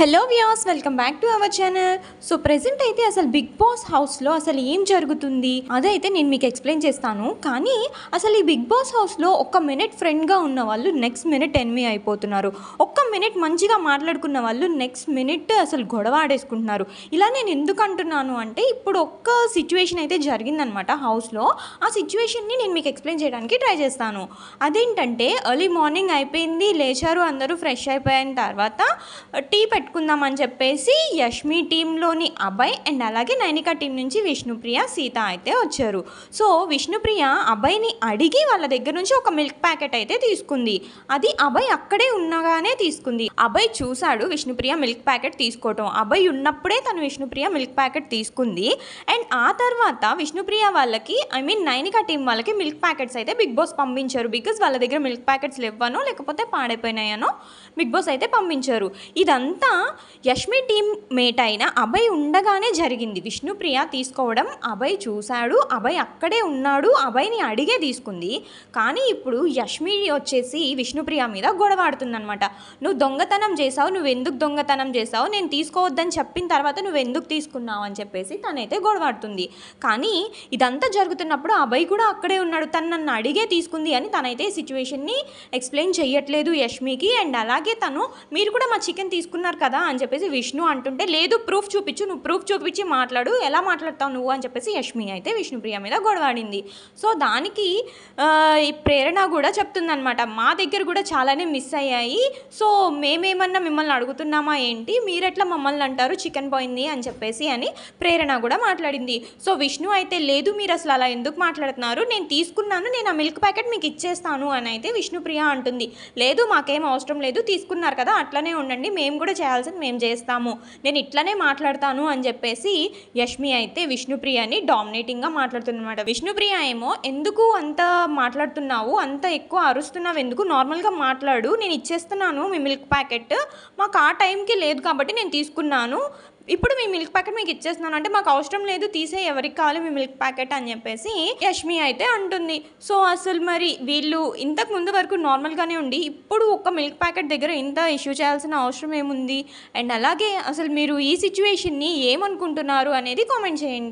hello Vyas welcome back to our channel so present అయితే అసలు big boss హౌస్లో అసలు ఏం జరుగుతుంది అదైతే నేను మీకు ఎక్స్ప్లెయిన్ చేస్తాను కానీ అసలు ఈ బిగ్ బాస్ హౌస్లో ఒక్క మినిట్ ఫ్రెండ్గా ఉన్న వాళ్ళు నెక్స్ట్ మినిట్ ఎనిమి అయిపోతున్నారు ఒక్క మినిట్ మంచిగా మాట్లాడుకున్న వాళ్ళు నెక్స్ట్ మినిట్ అసలు గొడవ ఆడేసుకుంటున్నారు ఇలా నేను ఎందుకు అంటున్నాను అంటే ఇప్పుడు ఒక్క సిచ్యువేషన్ అయితే జరిగిందనమాట హౌస్లో ఆ సిచ్యువేషన్ని నేను మీకు ఎక్స్ప్లెయిన్ చేయడానికి ట్రై చేస్తాను అదేంటంటే ఎర్లీ మార్నింగ్ అయిపోయింది లేచారు అందరూ ఫ్రెష్ అయిపోయిన తర్వాత టీ పెట్టు పెట్టుకుందామని అని చెప్పేసి యష్మి టీంలోని అభయ్ అండ్ అలాగే నైనిక టీం నుంచి విష్ణుప్రియ సీత అయితే వచ్చారు సో విష్ణుప్రియ అభయ్ని అడిగి వాళ్ళ దగ్గర నుంచి ఒక మిల్క్ ప్యాకెట్ అయితే తీసుకుంది అది అభయ్ అక్కడే ఉన్నగానే తీసుకుంది అభయ్ చూశాడు విష్ణుప్రియ మిల్క్ ప్యాకెట్ తీసుకోవటం అభయ్ ఉన్నప్పుడే తను విష్ణుప్రియ మిల్క్ ప్యాకెట్ తీసుకుంది అండ్ ఆ తర్వాత విష్ణుప్రియ వాళ్ళకి ఐ మీన్ నైనిక టీం వాళ్ళకి మిల్క్ ప్యాకెట్స్ అయితే బిగ్ బాస్ పంపించారు బికాస్ వాళ్ళ దగ్గర మిల్క్ ప్యాకెట్స్ ఇవ్వనో లేకపోతే పాడైపోయినాయనో బిగ్ బాస్ అయితే పంపించారు ఇదంతా యష్మి టీమ్ మేట్ అయిన అభయ్ ఉండగానే జరిగింది విష్ణుప్రియ తీసుకోవడం అభయ్ చూశాడు అభయ్ అక్కడే ఉన్నాడు అభయ్ని అడిగే తీసుకుంది కానీ ఇప్పుడు యష్మి వచ్చేసి విష్ణుప్రియ మీద గొడవాడుతుందనమాట నువ్వు దొంగతనం చేసావు నువ్వు ఎందుకు దొంగతనం చేసావు నేను తీసుకోవద్దని చెప్పిన తర్వాత నువ్వు ఎందుకు తీసుకున్నావు అని చెప్పేసి తనైతే గొడవాడుతుంది కానీ ఇదంతా జరుగుతున్నప్పుడు అభయ్ కూడా అక్కడే ఉన్నాడు తను నన్ను అడిగే తీసుకుంది అని తనైతే సిచ్యువేషన్ని ఎక్స్ప్లెయిన్ చేయట్లేదు యష్మికి అండ్ అలాగే తను మీరు కూడా మా చికెన్ తీసుకున్నారు కదా కదా అని చెప్పేసి విష్ణు అంటుంటే లేదు ప్రూఫ్ చూపించు నువ్వు ప్రూఫ్ చూపించి మాట్లాడు ఎలా మాట్లాడతావు నువ్వు అని చెప్పేసి యష్మి అయితే విష్ణుప్రియ మీద గొడవాడింది సో దానికి ఈ ప్రేరణ కూడా చెప్తుందనమాట మా దగ్గర కూడా చాలానే మిస్ అయ్యాయి సో మేమేమన్నా మిమ్మల్ని అడుగుతున్నామా ఏంటి మీరెట్లా మమ్మల్ని అంటారు చికెన్ పోయింది అని చెప్పేసి అని ప్రేరణ కూడా మాట్లాడింది సో విష్ణు అయితే లేదు మీరు అసలు అలా ఎందుకు మాట్లాడుతున్నారు నేను తీసుకున్నాను నేను ఆ మిల్క్ ప్యాకెట్ మీకు ఇచ్చేస్తాను అని అయితే విష్ణుప్రియ అంటుంది లేదు మాకేం అవసరం లేదు తీసుకున్నారు కదా అట్లనే ఉండండి మేము కూడా చేయాలి చేయాల్సింది మేము చేస్తాము నేను ఇట్లనే మాట్లాడతాను అని చెప్పేసి యష్మి అయితే విష్ణుప్రియని డామినేటింగ్గా మాట్లాడుతుందన్నమాట విష్ణుప్రియ ఏమో ఎందుకు అంత మాట్లాడుతున్నావు అంత ఎక్కువ అరుస్తున్నావు ఎందుకు నార్మల్గా మాట్లాడు నేను ఇచ్చేస్తున్నాను మీ మిల్క్ ప్యాకెట్ మాకు ఆ టైంకి లేదు కాబట్టి నేను తీసుకున్నాను ఇప్పుడు మీ మిల్క్ ప్యాకెట్ మీకు ఇచ్చేస్తున్నాను అంటే మాకు అవసరం లేదు తీసే ఎవరికి కావాలి మీ మిల్క్ ప్యాకెట్ అని చెప్పేసి యష్మి అయితే అంటుంది సో అసలు మరి వీళ్ళు ఇంతకు ముందు వరకు నార్మల్గానే ఉండి ఇప్పుడు ఒక మిల్క్ ప్యాకెట్ దగ్గర ఇంత ఇష్యూ చేయాల్సిన అవసరం ఏముంది అండ్ అలాగే అసలు మీరు ఈ సిచ్యువేషన్ని ఏమనుకుంటున్నారు అనేది కామెంట్ చేయండి